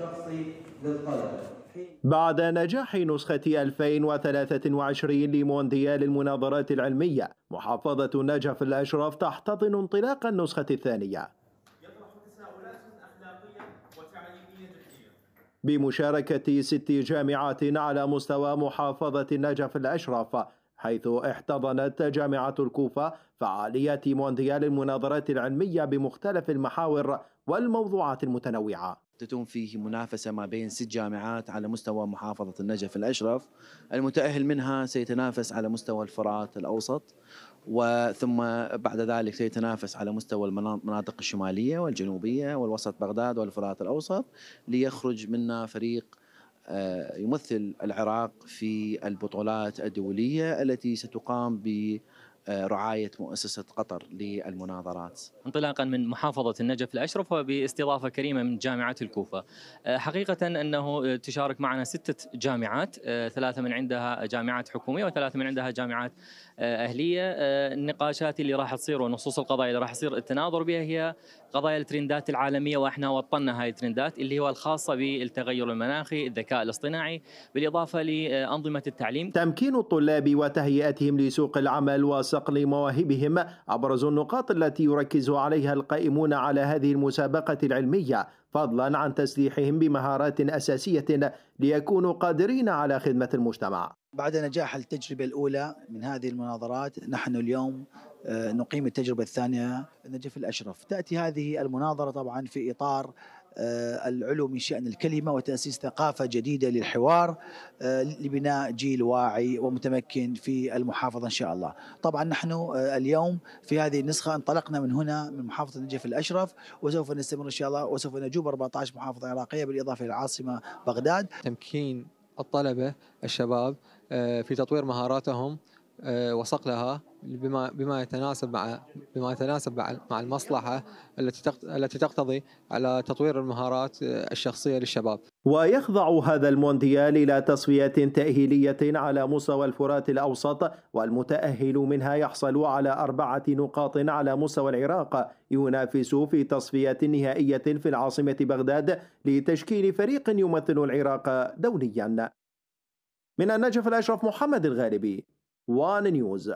الشخصي للطلبة بعد نجاح نسخة 2023 لمونديال المناظرات العلمية محافظة نجف الأشرف تحتضن انطلاق النسخة الثانية بمشاركة ست جامعات على مستوى محافظة نجف الأشرف حيث احتضنت جامعة الكوفة فعاليات مونديال المناظرات العلمية بمختلف المحاور والموضوعات المتنوعة تتم فيه منافسة ما بين ست جامعات على مستوى محافظة النجف الأشرف المتأهل منها سيتنافس على مستوى الفرات الأوسط وثم بعد ذلك سيتنافس على مستوى المناطق الشمالية والجنوبية والوسط بغداد والفرات الأوسط ليخرج منا فريق آه، يمثل العراق في البطولات الدولية التي ستقام ب رعاية مؤسسة قطر للمناظرات انطلاقا من محافظة النجف الأشرف وباستضافة كريمة من جامعة الكوفة آه، حقيقة أنه آه، تشارك معنا ستة جامعات آه، ثلاثة من عندها جامعات حكومية وثلاثة من عندها جامعات أهلية النقاشات اللي راح تصير ونصوص القضايا اللي راح يصير التناظر بها هي قضايا الترندات العالمية وإحنا وطنا هاي الترندات اللي هو الخاصة بالتغير المناخي الذكاء الاصطناعي بالإضافة لأنظمة التعليم تمكين الطلاب وتهيئتهم لسوق العمل وسق استقل مواهبهم أبرز النقاط التي يركز عليها القائمون على هذه المسابقة العلمية فضلا عن تسليحهم بمهارات أساسية ليكونوا قادرين على خدمة المجتمع بعد نجاح التجربة الأولى من هذه المناظرات نحن اليوم آه، نقيم التجربة الثانية نجف الأشرف تأتي هذه المناظرة طبعا في إطار آه، العلو من شأن الكلمة وتأسيس ثقافة جديدة للحوار آه، لبناء جيل واعي ومتمكن في المحافظة إن شاء الله طبعا نحن آه، اليوم في هذه النسخة انطلقنا من هنا من محافظة نجف الأشرف وسوف نستمر إن شاء الله وسوف نجوب 14 محافظة عراقية بالإضافة إلى العاصمة بغداد تمكين الطلبة الشباب في تطوير مهاراتهم آه، وصقلها بما بما يتناسب مع بما يتناسب مع المصلحه التي التي تقتضي على تطوير المهارات آه، الشخصيه للشباب. ويخضع هذا المونديال الى تصفيات تاهيليه على مستوى الفرات الاوسط والمتاهل منها يحصل على اربعه نقاط على مستوى العراق ينافس في تصفيات نهائيه في العاصمه بغداد لتشكيل فريق يمثل العراق دوليا. من النجف الاشرف محمد الغالبي one news